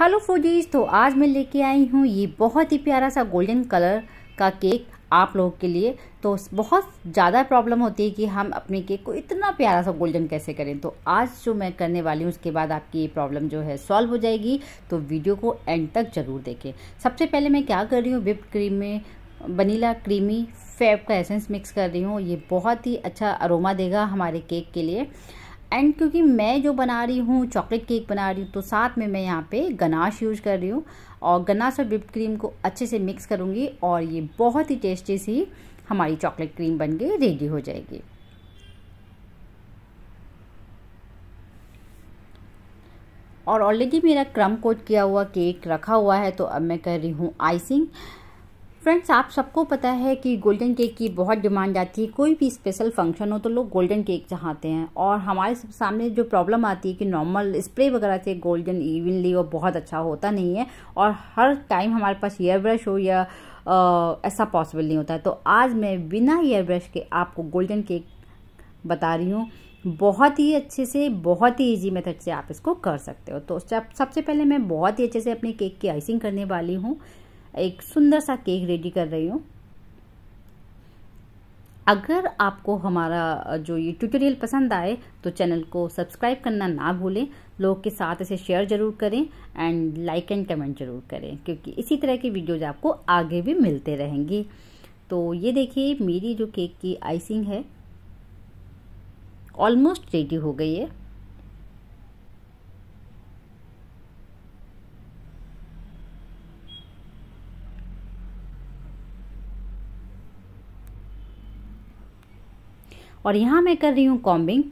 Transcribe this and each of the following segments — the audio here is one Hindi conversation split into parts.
हेलो फूडीज तो आज मैं लेके आई हूँ ये बहुत ही प्यारा सा गोल्डन कलर का केक आप लोगों के लिए तो बहुत ज़्यादा प्रॉब्लम होती है कि हम अपने केक को इतना प्यारा सा गोल्डन कैसे करें तो आज जो मैं करने वाली हूँ उसके बाद आपकी ये प्रॉब्लम जो है सॉल्व हो जाएगी तो वीडियो को एंड तक ज़रूर देखें सबसे पहले मैं क्या कर रही हूँ विप क्रीम में वनीला क्रीमी फैब का एसेंस मिक्स कर रही हूँ ये बहुत ही अच्छा अरोमा देगा हमारे केक के लिए एंड क्योंकि मैं जो बना रही हूँ चॉकलेट केक बना रही हूँ तो साथ में मैं यहाँ पे गनाश यूज कर रही हूँ और गनाश और विप क्रीम को अच्छे से मिक्स करूँगी और ये बहुत ही टेस्टी सी हमारी चॉकलेट क्रीम बन के रेडी हो जाएगी और ऑलरेडी मेरा क्रम कोट किया हुआ केक रखा हुआ है तो अब मैं कर रही हूँ आइसिंग फ्रेंड्स आप सबको पता है कि गोल्डन केक की बहुत डिमांड आती है कोई भी स्पेशल फंक्शन हो तो लोग गोल्डन केक चाहते हैं और हमारे सामने जो प्रॉब्लम आती है कि नॉर्मल स्प्रे वगैरह से गोल्डन इवनली और बहुत अच्छा होता नहीं है और हर टाइम हमारे पास ईयर ब्रश हो या आ, ऐसा पॉसिबल नहीं होता है तो आज मैं बिना ईयर ब्रश के आपको गोल्डन केक बता रही हूँ बहुत ही अच्छे से बहुत ही इजी मेथड से आप इसको कर सकते हो तो सबसे पहले मैं बहुत ही अच्छे से अपने केक की आइसिंग करने वाली हूँ एक सुंदर सा केक रेडी कर रही हूँ अगर आपको हमारा जो ये ट्यूटोरियल पसंद आए तो चैनल को सब्सक्राइब करना ना भूलें लोगों के साथ इसे शेयर ज़रूर करें एंड लाइक एंड कमेंट ज़रूर करें क्योंकि इसी तरह की वीडियोज आपको आगे भी मिलते रहेंगी तो ये देखिए मेरी जो केक की आइसिंग है ऑलमोस्ट रेडी हो गई है और यहाँ मैं कर रही हूँ कॉम्बिंग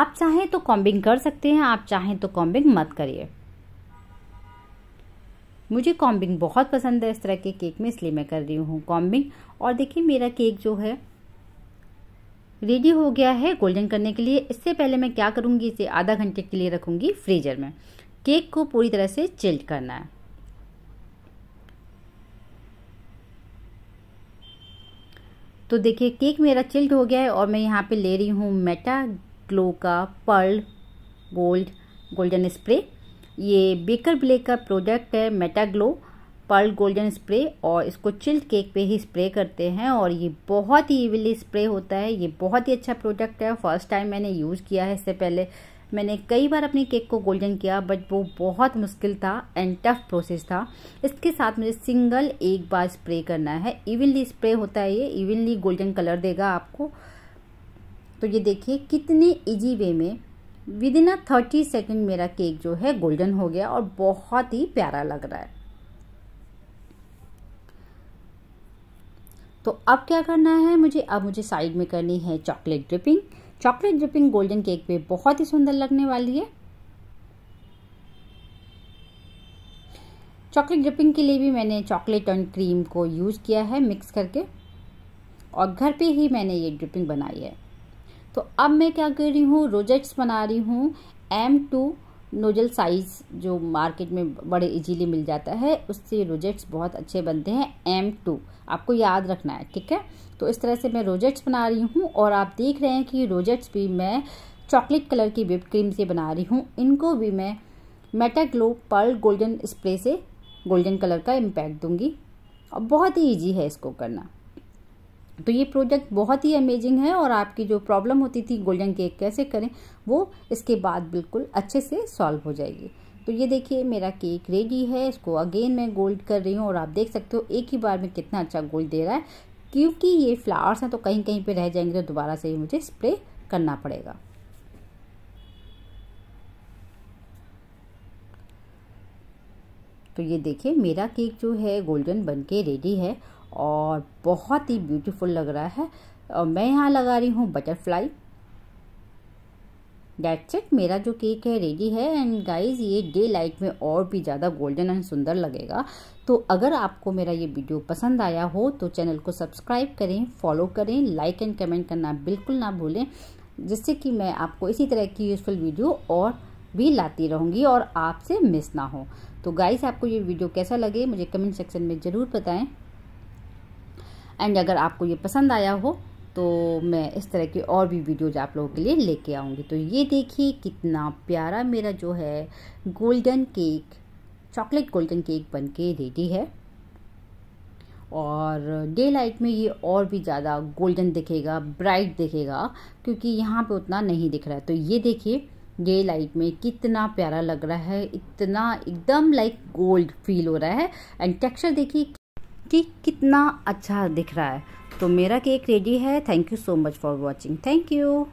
आप चाहें तो कॉम्बिंग कर सकते हैं आप चाहें तो कॉम्बिंग मत करिए मुझे कॉम्बिंग बहुत पसंद है इस तरह के केक में इसलिए मैं कर रही हूँ कॉम्बिंग और देखिए मेरा केक जो है रेडी हो गया है गोल्डन करने के लिए इससे पहले मैं क्या करूँगी इसे आधा घंटे के लिए रखूँगी फ्रीजर में केक को पूरी तरह से चिल्ड करना है तो देखिए केक मेरा चिल्ड हो गया है और मैं यहाँ पे ले रही हूँ मेटा ग्लो का पर्ल गोल्ड गोल्डन स्प्रे ये बेकर ब्लेक का प्रोडक्ट है Meta Glow pearl golden spray और इसको चिल्ड केक पे ही स्प्रे करते हैं और ये बहुत ही इविली स्प्रे होता है ये बहुत ही अच्छा प्रोडक्ट है फर्स्ट टाइम मैंने यूज़ किया है इससे पहले मैंने कई बार अपने केक को गोल्डन किया बट वो बहुत मुश्किल था एंड टफ प्रोसेस था इसके साथ मुझे सिंगल एक बार स्प्रे करना है इवनली स्प्रे होता है ये इवनली गोल्डन कलर देगा आपको तो ये देखिए कितने इजी वे में within a thirty second मेरा केक जो है गोल्डन हो गया और बहुत ही प्यारा लग रहा है तो अब क्या करना है मुझे अब मुझे साइड में करनी है chocolate dripping chocolate dripping golden cake पे बहुत ही सुंदर लगने वाली है चॉकलेट ड्रिपिंग के लिए भी मैंने चॉकलेट और क्रीम को यूज़ किया है मिक्स करके और घर पे ही मैंने ये ड्रिपिंग बनाई है तो अब मैं क्या कर रही हूँ रोजेट्स बना रही हूँ एम टू नोजल साइज़ जो मार्केट में बड़े इजीली मिल जाता है उससे रोजेट्स बहुत अच्छे बनते हैं एम टू आपको याद रखना है ठीक है तो इस तरह से मैं रोजेट्स बना रही हूँ और आप देख रहे हैं कि रोजेट्स भी मैं चॉकलेट कलर की विप क्रीम से बना रही हूँ इनको भी मैं Meta Glow pearl golden spray से गोल्डन कलर का इम्पैक्ट दूंगी और बहुत ही ईजी है इसको करना तो ये प्रोजेक्ट बहुत ही अमेजिंग है और आपकी जो प्रॉब्लम होती थी गोल्डन केक कैसे करें वो इसके बाद बिल्कुल अच्छे से सॉल्व हो जाएगी तो ये देखिए मेरा केक रेडी है इसको अगेन मैं गोल्ड कर रही हूँ और आप देख सकते हो एक ही बार में कितना अच्छा गोल्ड दे रहा है क्योंकि ये फ्लावर्स हैं तो कहीं कहीं पे रह जाएंगे तो दोबारा से ही मुझे स्प्रे करना पड़ेगा तो ये देखिए मेरा केक जो है गोल्डन बन के रेडी है और बहुत ही ब्यूटीफुल लग रहा है और मैं यहाँ लगा रही हूँ बटरफ्लाई डेट्स इट मेरा जो केक है रेडी है एंड गाइस ये डे लाइट में और भी ज़्यादा गोल्डन एंड सुंदर लगेगा तो अगर आपको मेरा ये वीडियो पसंद आया हो तो चैनल को सब्सक्राइब करें फॉलो करें लाइक एंड कमेंट करना बिल्कुल ना भूलें जिससे कि मैं आपको इसी तरह की यूज़फुल वीडियो और भी लाती रहूँगी और आपसे मिस ना हो तो गाइस आपको ये वीडियो कैसा लगे मुझे कमेंट सेक्शन में ज़रूर बताएँ एंड अगर आपको ये पसंद आया हो तो मैं इस तरह की और भी वीडियोज आप लोगों के लिए लेके आऊँगी तो ये देखिए कितना प्यारा मेरा जो है golden cake chocolate golden cake बन के रेडी है और डे लाइट में ये और भी ज़्यादा गोल्डन दिखेगा ब्राइट दिखेगा क्योंकि यहाँ पे उतना नहीं दिख रहा है तो ये देखिए डे लाइट में कितना प्यारा लग रहा है इतना एकदम लाइक गोल्ड फील हो रहा है एंड टेक्सचर देखिए कि कितना अच्छा दिख रहा है तो मेरा केक रेडी है thank you so much for watching thank you